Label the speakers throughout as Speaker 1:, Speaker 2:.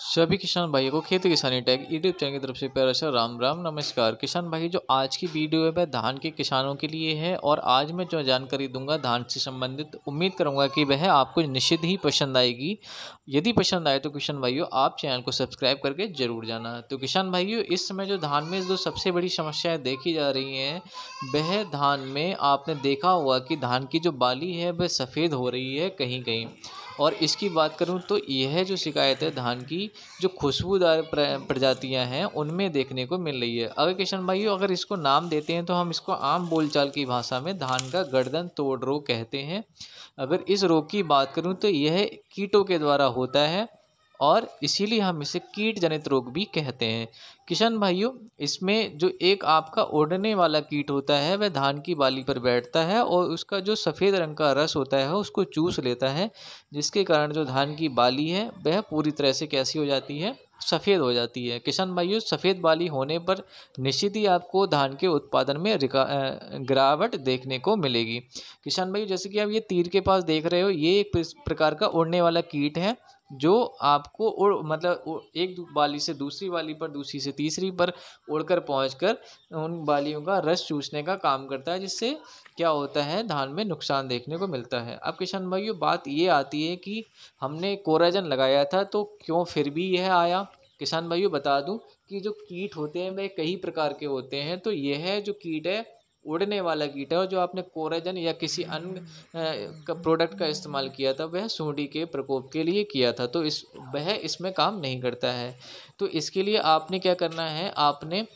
Speaker 1: सभी किसान भाइयों को खेती किसानी टैग यूट्यूब चैनल की तरफ से प्यार सा राम राम नमस्कार किसान भाई जो आज की वीडियो है वह धान के किसानों के लिए है और आज मैं जो जानकारी दूंगा धान से संबंधित उम्मीद करूंगा कि वह आपको निश्चित ही पसंद आएगी यदि पसंद आए तो किसान भाइयों आप चैनल को सब्सक्राइब करके जरूर जाना तो किसान भाइयों इस समय जो धान में जो सबसे बड़ी समस्याएँ देखी जा रही हैं वह धान में आपने देखा हुआ कि धान की जो बाली है वह सफ़ेद हो रही है कहीं कहीं और इसकी बात करूँ तो यह जो शिकायत है धान की जो खुशबूदार प्रजातियाँ हैं उनमें देखने को मिल रही है अगर किशन भाई अगर इसको नाम देते हैं तो हम इसको आम बोलचाल की भाषा में धान का गर्दन तोड़ रोग कहते हैं अगर इस रोग की बात करूँ तो यह कीटों के द्वारा होता है और इसीलिए हम इसे कीट जनित रोग भी कहते हैं किशन भाइयों इसमें जो एक आपका ओढ़ने वाला कीट होता है वह धान की बाली पर बैठता है और उसका जो सफ़ेद रंग का रस होता है उसको चूस लेता है जिसके कारण जो धान की बाली है वह पूरी तरह से कैसी हो जाती है सफ़ेद हो जाती है किशन भाइयों सफ़ेद बाली होने पर निश्चित ही आपको धान के उत्पादन में गिरावट देखने को मिलेगी किशन भाई जैसे कि आप ये तीर के पास देख रहे हो ये एक प्रकार का उड़ने वाला कीट है जो आपको उड़ मतलब एक बाली से दूसरी बाली पर दूसरी से तीसरी पर उड़कर पहुंचकर उन बालियों का रस चूसने का काम करता है जिससे क्या होता है धान में नुकसान देखने को मिलता है अब किसान भाइयों बात ये आती है कि हमने कोराजन लगाया था तो क्यों फिर भी यह आया किसान भाइयों बता दूं कि जो कीट होते हैं वे कई प्रकार के होते हैं तो यह जो कीट है उड़ने वाला कीट है और जो आपने कोराजन या किसी अन्य प्रोडक्ट का इस्तेमाल किया था वह सूढ़ी के प्रकोप के लिए किया था तो इस वह इसमें काम नहीं करता है तो इसके लिए आपने क्या करना है आपने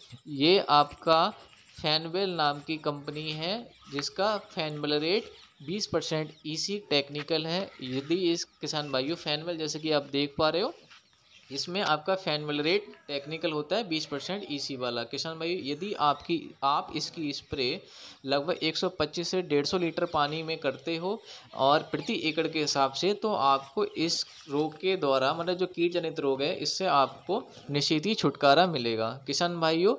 Speaker 1: ये आपका फैनवेल नाम की कंपनी है जिसका फैनवेल रेट बीस परसेंट ई e टेक्निकल है यदि इस किसान भाइयों फैनवेल जैसे कि आप देख पा रहे हो इसमें आपका फैन मिल रेट टेक्निकल होता है बीस परसेंट ई e वाला किसान भाई यदि आपकी आप इसकी स्प्रे लगभग एक सौ पच्चीस से डेढ़ सौ लीटर पानी में करते हो और प्रति एकड़ के हिसाब से तो आपको इस रोग के द्वारा मतलब जो कीट जनित रोग है इससे आपको निश्चित ही छुटकारा मिलेगा किसान भाइयों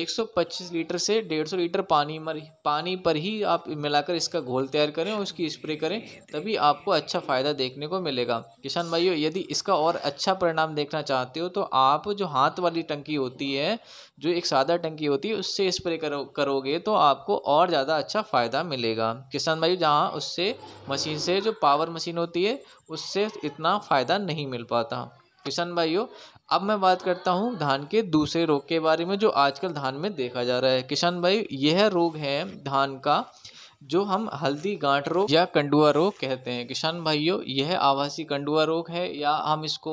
Speaker 1: 125 लीटर से 150 लीटर पानी मर पानी पर ही आप मिलाकर इसका घोल तैयार करें और उसकी स्प्रे करें तभी आपको अच्छा फ़ायदा देखने को मिलेगा किसान भाइयों यदि इसका और अच्छा परिणाम देखना चाहते हो तो आप जो हाथ वाली टंकी होती है जो एक सादा टंकी होती है उससे स्प्रे करो करोगे तो आपको और ज़्यादा अच्छा फ़ायदा मिलेगा किसान भाई जहाँ उससे मशीन से जो पावर मशीन होती है उससे इतना फ़ायदा नहीं मिल पाता किसान भाइयों अब मैं बात करता हूँ धान के दूसरे रोग के बारे में जो आजकल धान में देखा जा रहा है किसान भाई यह रोग है धान का जो हम हल्दी गांठ रोग या कंडुआ रोग कहते हैं किसान भाइयों यह आवासीय कंडुआ रोग है या हम इसको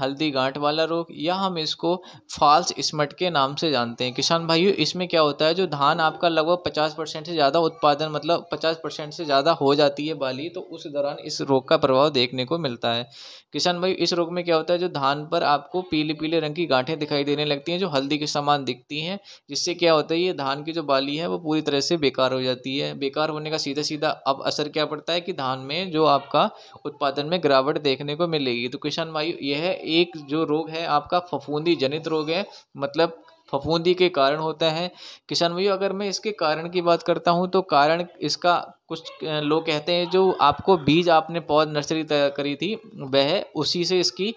Speaker 1: हल्दी गांठ वाला रोग या हम इसको फाल्स स्मट के नाम से जानते हैं किसान भाइयों इसमें क्या होता है जो धान आपका लगभग पचास परसेंट से ज़्यादा उत्पादन मतलब पचास परसेंट से ज़्यादा हो जाती है बाली तो उस दौरान इस रोग का प्रभाव देखने को मिलता है किसान भाई इस रोग में क्या होता है जो धान पर आपको पीले पीले रंग की गांठें दिखाई देने लगती हैं जो हल्दी के समान दिखती हैं जिससे क्या होता है ये धान की जो बाली है वो पूरी तरह से बेकार हो जाती है बेकार होने का सीधा सीधा अब असर क्या पड़ता है कि धान में जो आपका उत्पादन में गिरावट देखने को मिलेगी तो किसान भाई यह है एक जो रोग है आपका फफूंदी जनित रोग है मतलब फफूंदी के कारण होता है किसान भैया अगर मैं इसके कारण की बात करता हूँ तो कारण इसका कुछ लोग कहते हैं जो आपको बीज आपने पौध नर्सरी तैयार करी थी वह उसी से इसकी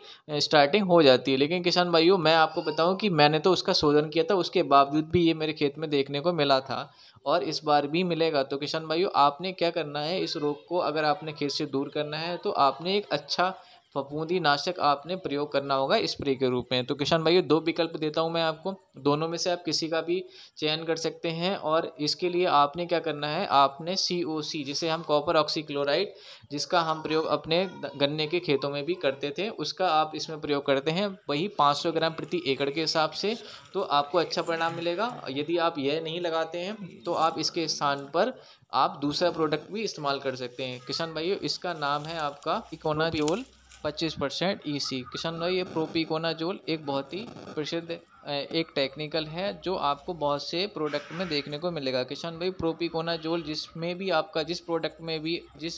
Speaker 1: स्टार्टिंग हो जाती है लेकिन किसान भाइयों मैं आपको बताऊं कि मैंने तो उसका शोधन किया था उसके बावजूद भी ये मेरे खेत में देखने को मिला था और इस बार भी मिलेगा तो किसान भाइयों आपने क्या करना है इस रोग को अगर आपने खेत से दूर करना है तो आपने एक अच्छा फफूंदी नाशक आपने प्रयोग करना होगा स्प्रे के रूप में तो किशन भाई दो विकल्प देता हूँ मैं आपको दोनों में से आप किसी का भी चयन कर सकते हैं और इसके लिए आपने क्या करना है आपने सी ओ सी जिसे हम कॉपर ऑक्सीक्लोराइड जिसका हम प्रयोग अपने गन्ने के खेतों में भी करते थे उसका आप इसमें प्रयोग करते हैं वही पाँच सौ ग्राम प्रति एकड़ के हिसाब से तो आपको अच्छा परिणाम मिलेगा यदि आप यह नहीं लगाते हैं तो आप इसके स्थान पर आप दूसरा प्रोडक्ट भी इस्तेमाल कर सकते हैं किशन भाइयों इसका नाम है आपका इकोनाजोल पच्चीस percent E e C Kishan भाई ये प्रोपीकोनाजोल एक बहुत ही प्रसिद्ध एक टेक्निकल है जो आपको बहुत से प्रोडक्ट में देखने को मिलेगा किशन भाई प्रोपीकोनाजोल जिसमें भी आपका जिस प्रोडक्ट में भी जिस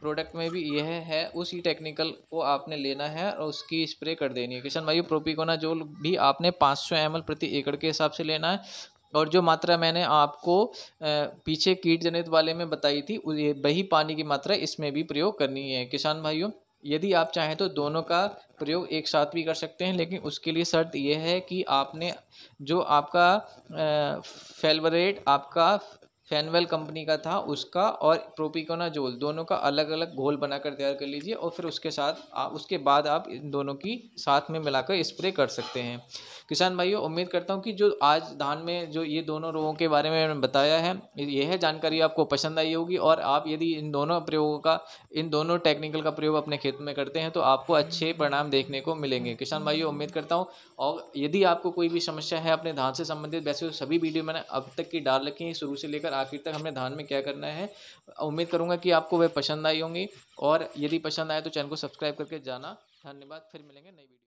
Speaker 1: प्रोडक्ट में भी यह है उसी टेक्निकल को आपने लेना है और उसकी स्प्रे कर देनी है किशन भाई प्रोपीकोनाजोल भी आपने पाँच सौ प्रति एकड़ के हिसाब से लेना है और जो मात्रा मैंने आपको पीछे कीट जनित वाले में बताई थी वही पानी की मात्रा इसमें भी प्रयोग करनी है किसान भाइयों यदि आप चाहें तो दोनों का प्रयोग एक साथ भी कर सकते हैं लेकिन उसके लिए शर्त यह है कि आपने जो आपका फेलवरेट आपका फैनवेल कंपनी का था उसका और प्रोपिकोनाजोल दोनों का अलग अलग घोल बनाकर तैयार कर लीजिए और फिर उसके साथ आ, उसके बाद आप इन दोनों की साथ में मिलाकर स्प्रे कर सकते हैं किसान भाइयों उम्मीद करता हूँ कि जो आज धान में जो ये दोनों रोगों के बारे में मैंने बताया है यह जानकारी आपको पसंद आई होगी और आप यदि इन दोनों प्रयोगों का इन दोनों टेक्निकल का प्रयोग अपने खेत में करते हैं तो आपको अच्छे परिणाम देखने को मिलेंगे किसान भाइयों उम्मीद करता हूँ और यदि आपको कोई भी समस्या है अपने धान से संबंधित वैसे तो सभी वीडियो मैंने अब तक की डाल रखी है शुरू से लेकर आखिर तक हमने धान में क्या करना है उम्मीद करूँगा कि आपको वह पसंद आई होंगी और यदि पसंद आए तो चैनल को सब्सक्राइब करके जाना धन्यवाद फिर मिलेंगे नई वीडियो